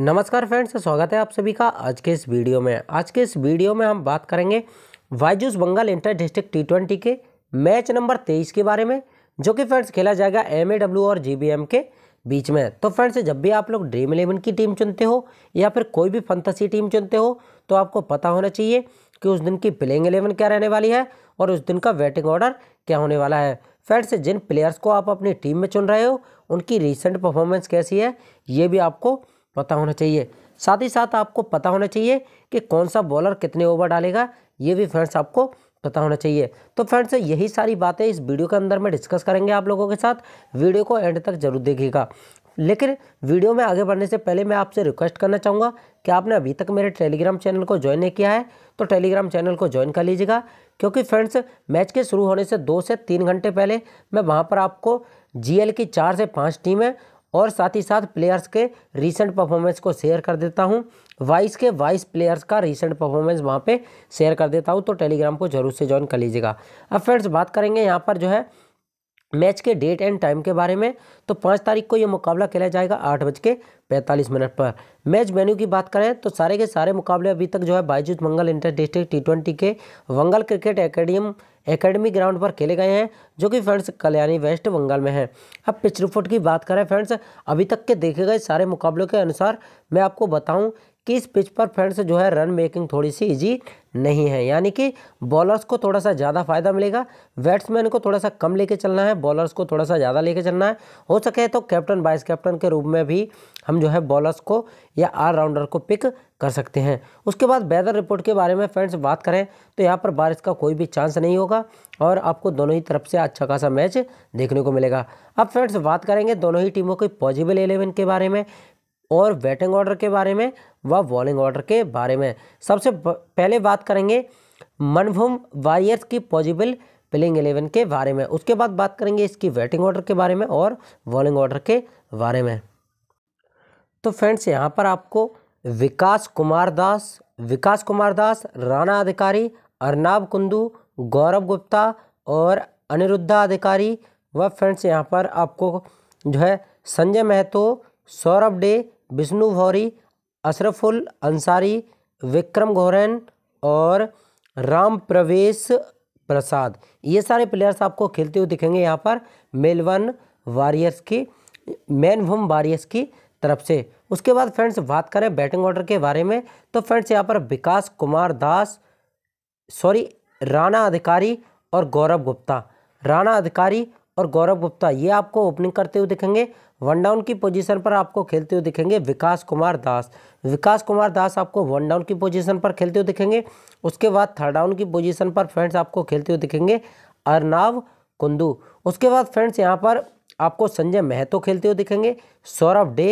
नमस्कार फ्रेंड्स स्वागत है आप सभी का आज के इस वीडियो में आज के इस वीडियो में हम बात करेंगे Byju's Bengal inter district T twenty के मैच नंबर तेईस के बारे में जो कि फ्रेंड्स खेला जाएगा एम और जी के बीच में तो फ्रेंड्स जब भी आप लोग ड्रीम इलेवन की टीम चुनते हो या फिर कोई भी फंतसी टीम चुनते हो तो आपको पता होना चाहिए कि उस दिन की प्लेइंग एलेवन क्या रहने वाली है और उस दिन का वेटिंग ऑर्डर क्या होने वाला है फ्रेंड्स जिन प्लेयर्स को आप अपनी टीम में चुन रहे हो उनकी रिसेंट परफॉर्मेंस कैसी है ये भी आपको पता होना चाहिए साथ ही साथ आपको पता होना चाहिए कि कौन सा बॉलर कितने ओवर डालेगा ये भी फ्रेंड्स आपको पता होना चाहिए तो फ्रेंड्स यही सारी बातें इस वीडियो के अंदर में डिस्कस करेंगे आप लोगों के साथ वीडियो को एंड तक जरूर देखिएगा लेकिन वीडियो में आगे बढ़ने से पहले मैं आपसे रिक्वेस्ट करना चाहूँगा कि आपने अभी तक मेरे टेलीग्राम चैनल को ज्वाइन नहीं किया है तो टेलीग्राम चैनल को ज्वाइन कर लीजिएगा क्योंकि फ्रेंड्स मैच के शुरू होने से दो से तीन घंटे पहले मैं वहाँ पर आपको जीएल की चार से पाँच टीमें और साथ ही साथ प्लेयर्स के रीसेंट परफॉर्मेंस को शेयर कर देता हूँ वाइस के वाइस प्लेयर्स का रीसेंट परफॉर्मेंस वहाँ पे शेयर कर देता हूँ तो टेलीग्राम को जरूर से ज्वाइन कर लीजिएगा अब फ्रेंड्स बात करेंगे यहाँ पर जो है मैच के डेट एंड टाइम के बारे में तो पाँच तारीख को ये मुकाबला खेला जाएगा आठ बज के पैंतालीस मिनट पर मैच मेन्यू की बात करें तो सारे के सारे मुकाबले अभी तक जो है बाईजूत मंगल इंटर डिस्ट्रिक्ट टी ट्वेंटी के वंगल क्रिकेट एकेडियम एकेडमी ग्राउंड पर खेले गए हैं जो कि फ्रेंड्स कल्याणी वेस्ट बंगाल में है अब पिच रिपोर्ट की बात करें फ्रेंड्स अभी तक के देखे गए सारे मुकाबलों के अनुसार मैं आपको बताऊं कि इस पिच पर फ्रेंड्स जो है रन मेकिंग थोड़ी सी इजी नहीं है यानी कि बॉलर्स को थोड़ा सा ज़्यादा फायदा मिलेगा बैट्समैन को थोड़ा सा कम लेके चलना है बॉलर्स को थोड़ा सा ज़्यादा लेके चलना है हो सके तो कैप्टन वाइस कैप्टन के रूप में भी हम जो है बॉलर्स को या ऑलराउंडर को पिक कर सकते हैं उसके बाद वेदर रिपोर्ट के बारे में फ्रेंड्स बात करें तो यहाँ पर बारिश का कोई भी चांस नहीं होगा और आपको दोनों ही तरफ से अच्छा खासा मैच देखने को मिलेगा अब फ्रेंड्स बात करेंगे दोनों ही टीमों के पॉजिबल एलेवन के बारे में और बैटिंग ऑर्डर के बारे में व बॉलिंग ऑर्डर के बारे में सबसे पहले बात करेंगे मनभूम वॉरियर्स की पॉजिबल प्लेइंग एलेवन के बारे में उसके बाद बात करेंगे इसकी बैटिंग ऑर्डर के बारे में और बॉलिंग ऑर्डर के बारे में तो फ्रेंड्स यहाँ पर आपको विकास कुमार दास विकास कुमार दास राणा अधिकारी अर्नाब कुंदू गौरव गुप्ता और अनिरुद्धा अधिकारी व फ्रेंड्स यहाँ पर आपको जो है संजय महतो सौरभ डे विष्णु भौरी अशरफुल अंसारी विक्रम घोरन और राम प्रवेश प्रसाद ये सारे प्लेयर्स आपको खेलते हुए दिखेंगे यहाँ पर मेलबर्न वारियर्स की मैनभूम वारियर्स की तरफ से उसके बाद फ्रेंड्स बात करें बैटिंग ऑर्डर के बारे में तो फ्रेंड्स यहाँ पर विकास कुमार दास सॉरी राणा अधिकारी और गौरव गुप्ता राणा अधिकारी और गौरव गुप्ता ये आपको ओपनिंग करते हुए दिखेंगे वन डाउन की पोजीशन पर आपको खेलते हुए दिखेंगे विकास कुमार दास विकास कुमार दास आपको वन डाउन की पोजीशन पर खेलते हुए दिखेंगे उसके बाद थर्ड डाउन की पोजीशन पर फ्रेंड्स आपको खेलते हुए दिखेंगे अर्नाव कुंदू उसके बाद फ्रेंड्स यहाँ पर आपको संजय महतो खेलते हुए दिखेंगे सौरभ डे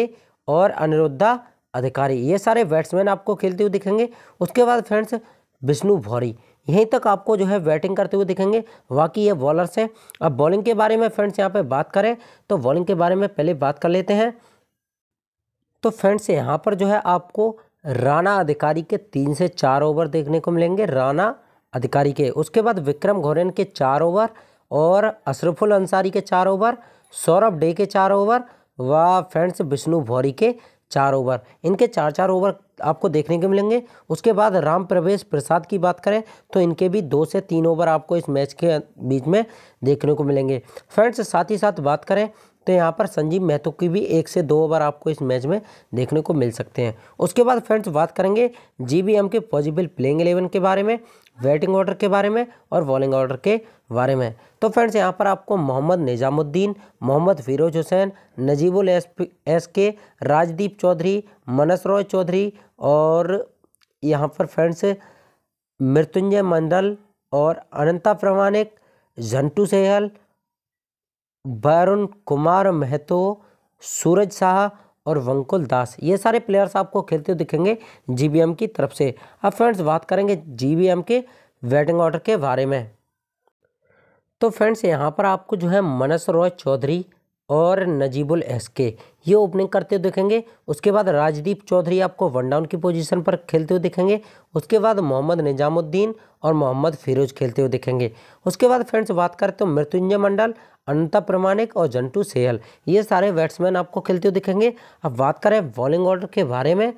और अनिरुद्धा अधिकारी ये सारे बैट्समैन आपको खेलते हुए दिखेंगे उसके बाद फ्रेंड्स विष्णु भौरी यहीं तक आपको जो है बैटिंग करते हुए दिखेंगे बाकी ये बॉलर्स हैं अब बॉलिंग के बारे में फ्रेंड्स यहाँ पे बात करें तो बॉलिंग के बारे में पहले बात कर लेते हैं तो फ्रेंड्स यहाँ पर जो है आपको राणा अधिकारी के तीन से चार ओवर देखने को मिलेंगे राणा अधिकारी के उसके बाद विक्रम घोरेन के चार ओवर और अशरफुल अंसारी के चार ओवर सौरभ डे के चार ओवर व फ्रेंड्स विष्णु भौरी के चार ओवर इनके चार चार ओवर आपको देखने को मिलेंगे उसके बाद राम प्रवेश प्रसाद की बात करें तो इनके भी दो से तीन ओवर आपको इस मैच के बीच में देखने को मिलेंगे फ्रेंड्स साथ ही साथ बात करें तो यहाँ पर संजीव महतो की भी एक से दो ओवर आपको इस मैच में देखने को मिल सकते हैं उसके बाद फ्रेंड्स बात करेंगे जीबीएम के पॉजिबल प्लेइंग एलेवन के बारे में वेटिंग ऑर्डर के बारे में और बॉलिंग ऑर्डर के बारे में तो फ्रेंड्स यहाँ पर आपको Mohammad Nizamuddin Mohammad Firoz Hussain Najibul S S K Rajdeep Chaudhary मनस रॉय चौधरी और यहाँ पर फ्रेंड्स मृत्युंजय मंडल और अनंता प्रमाणिक झंटू सहल वरुण कुमार महतो सूरज शाह और वंकुल दास ये सारे प्लेयर्स आपको खेलते हुए दिखेंगे जीबीएम की तरफ से अब फ्रेंड्स बात करेंगे जीबीएम के बैटिंग ऑर्डर के बारे में तो फ्रेंड्स यहाँ पर आपको जो है मनस रॉय चौधरी और नजीबुल एस के ये ओपनिंग करते हुए दिखेंगे उसके बाद राजदीप चौधरी आपको वन डाउन की पोजीशन पर खेलते हुए दिखेंगे उसके बाद मोहम्मद निजामुद्दीन और मोहम्मद फिरोज खेलते हुए दिखेंगे उसके बाद फ्रेंड्स बात करते हो मृत्युंजय मंडल अनंता प्रमाणिक और जंटू सेहल ये सारे बैट्समैन आपको खेलते हुए दिखेंगे अब बात करें बॉलिंग ऑर्डर के बारे में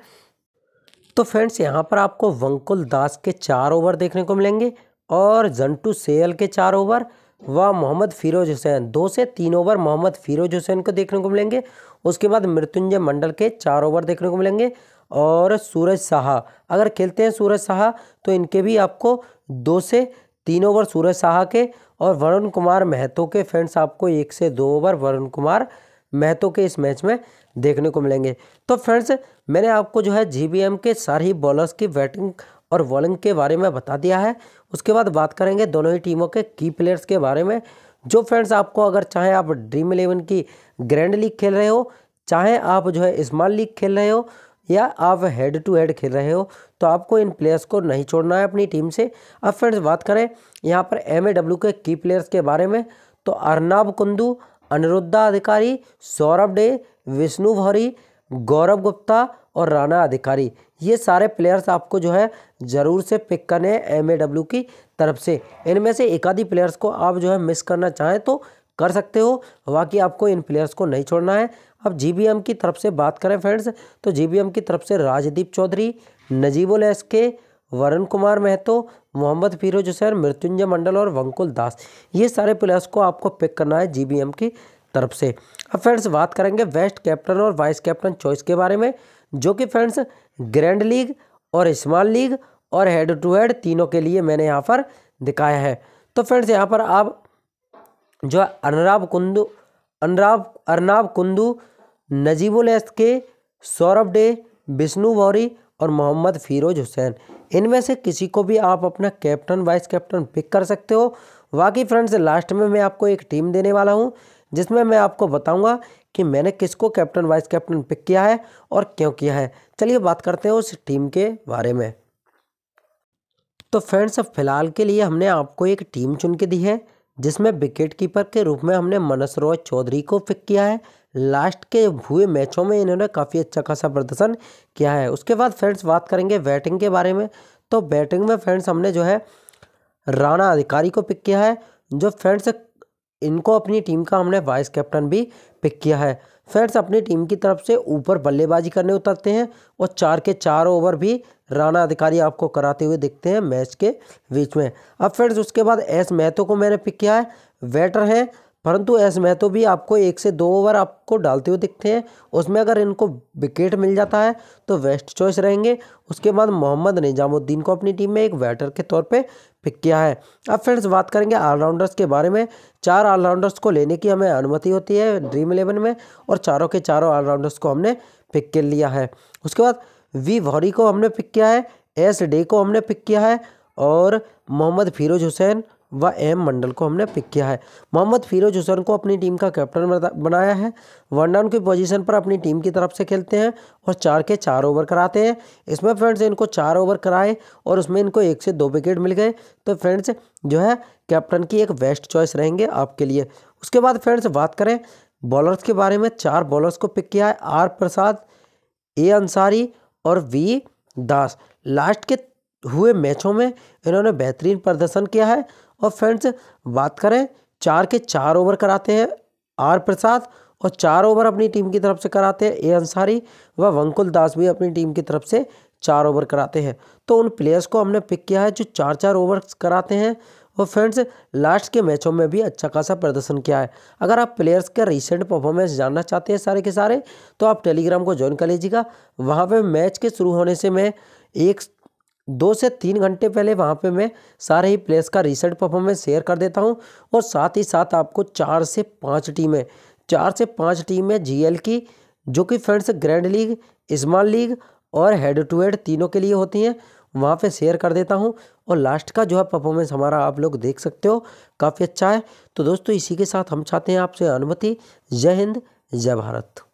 तो फ्रेंड्स यहाँ पर आपको वंकुल दास के चार ओवर देखने को मिलेंगे और जंटू सेहल के चार ओवर व मोहम्मद फिरोज हुसैन दो से तीन ओवर मोहम्मद फिरोज हुसैन को देखने को मिलेंगे उसके बाद मृत्युंजय मंडल के चार ओवर देखने को मिलेंगे और सूरज साहा अगर खेलते हैं सूरज साहा तो इनके भी आपको दो से तीन ओवर सूरज साहा के और वरुण कुमार महतो के फ्रेंड्स आपको एक से दो ओवर वरुण कुमार महतो के इस मैच में देखने को मिलेंगे तो फ्रेंड्स मैंने आपको जो है जीबीएम के सारे बॉलर्स की बैटिंग और बॉलिंग के बारे में बता दिया है उसके बाद बात करेंगे दोनों ही टीमों के की प्लेयर्स के बारे में जो फ्रेंड्स आपको अगर चाहे आप ड्रीम इलेवन की ग्रैंड लीग खेल रहे हो चाहे आप जो है स्मॉल लीग खेल रहे हो या आप हेड टू हेड खेल रहे हो तो आपको इन प्लेयर्स को नहीं छोड़ना है अपनी टीम से अब फ्रेंड्स बात करें यहाँ पर एम के की प्लेयर्स के बारे में तो अर्नाब कुंदू अनिरुद्धा अधिकारी सौरभ डे विष्णु भौरी गौरव गुप्ता और राणा अधिकारी ये सारे प्लेयर्स आपको जो है ज़रूर से पिक करने हैं एम की तरफ से इनमें से आधी प्लेयर्स को आप जो है मिस करना चाहें तो कर सकते हो बाकी आपको इन प्लेयर्स को नहीं छोड़ना है अब जी की तरफ से बात करें फ्रेंड्स तो जी की तरफ से राजदीप चौधरी नजीबुल एस के वरुण कुमार महतो मोहम्मद फिरोज हुसैन मृत्युंजय मंडल और वंकुल दास ये सारे प्लेयर्स को आपको पिक करना है जी की तरफ से अब फ्रेंड्स बात करेंगे वेस्ट कैप्टन और वाइस कैप्टन चॉइस के बारे में जो कि फ्रेंड्स ग्रैंड लीग और स्मॉल लीग और हेड टू हेड तीनों के लिए मैंने यहाँ पर दिखाया है तो फ्रेंड्स यहाँ पर आप जो अनुराब कुंदू अनुराब अर्नाब कुंदू नजीबुल एस के सौरभ डे विष्णु भौरी और मोहम्मद फिरोज हुसैन इनमें से किसी को भी आप अपना कैप्टन वाइस कैप्टन पिक कर सकते हो बाकी फ्रेंड्स लास्ट में मैं आपको एक टीम देने वाला हूँ जिसमें मैं आपको बताऊँगा कि मैंने किसको कैप्टन वाइस कैप्टन पिक किया है और क्यों किया है चलिए बात करते हैं उस टीम के बारे में तो फ्रेंड्स अब फिलहाल के लिए हमने आपको एक टीम चुन के दी है जिसमें विकेट कीपर के रूप में हमने मनस रॉय चौधरी को पिक किया है लास्ट के हुए मैचों में इन्होंने काफ़ी अच्छा खासा प्रदर्शन किया है उसके बाद फ्रेंड्स बात करेंगे बैटिंग के बारे में तो बैटिंग में फ्रेंड्स हमने जो है राणा अधिकारी को पिक किया है जो फ्रेंड्स इनको अपनी टीम का हमने वाइस कैप्टन भी पिक किया है फ्रेंड्स अपनी टीम की तरफ से ऊपर बल्लेबाजी करने उतरते हैं और चार के चार ओवर भी राणा अधिकारी आपको कराते हुए दिखते हैं मैच के बीच में अब फ्रेंड्स उसके बाद एस महतो को मैंने पिक किया है वेटर हैं परंतु एस महतो भी आपको एक से दो ओवर आपको डालते हुए दिखते हैं उसमें अगर इनको विकेट मिल जाता है तो वेस्ट चॉइस रहेंगे उसके बाद मोहम्मद निजामुद्दीन को अपनी टीम में एक वेटर के तौर पर पिक किया है अब फ्रेंड्स बात करेंगे ऑलराउंडर्स के बारे में चार ऑलराउंडर्स को लेने की हमें अनुमति होती है ड्रीम इलेवन में और चारों के चारों ऑलराउंडर्स को हमने पिक कर लिया है उसके बाद वी वॉरी को हमने पिक किया है एस डे को हमने पिक किया है और मोहम्मद फिरोज हुसैन व एम मंडल को हमने पिक किया है मोहम्मद फिरोज हुसैन को अपनी टीम का कैप्टन बनाया है वन डाउन की पोजीशन पर अपनी टीम की तरफ से खेलते हैं और चार के चार ओवर कराते हैं इसमें फ्रेंड्स इनको चार ओवर कराए और उसमें इनको एक से दो विकेट मिल गए तो फ्रेंड्स जो है कैप्टन की एक बेस्ट चॉइस रहेंगे आपके लिए उसके बाद फ्रेंड्स बात करें बॉलर्स के बारे में चार बॉलर्स को पिक किया है आर प्रसाद ए अंसारी और वी दास लास्ट के हुए मैचों में इन्होंने बेहतरीन प्रदर्शन किया है और फ्रेंड्स बात करें चार के चार ओवर कराते हैं आर प्रसाद और चार ओवर अपनी टीम की तरफ से कराते हैं ए अंसारी व वंकुल दास भी अपनी टीम की तरफ से चार ओवर कराते हैं तो उन प्लेयर्स को हमने पिक किया है जो चार चार ओवर कराते हैं और फ्रेंड्स लास्ट के मैचों में भी अच्छा खासा प्रदर्शन किया है अगर आप प्लेयर्स का रिसेंट परफॉर्मेंस जानना चाहते हैं सारे के सारे तो आप टेलीग्राम को ज्वाइन कर लीजिएगा वहाँ पर मैच के शुरू होने से मैं एक दो से तीन घंटे पहले वहाँ पे मैं सारे ही प्लेस का रिसेंट परफॉर्मेंस शेयर कर देता हूँ और साथ ही साथ आपको चार से पाँच टीमें चार से पाँच टीमें एल की जो कि friends grand league small league और हेड टू हेड तीनों के लिए होती हैं वहाँ पे शेयर कर देता हूँ और लास्ट का जो है परफॉर्मेंस हमारा आप लोग देख सकते हो काफ़ी अच्छा है तो दोस्तों इसी के साथ हम चाहते हैं आपसे अनुमति जय हिंद जय भारत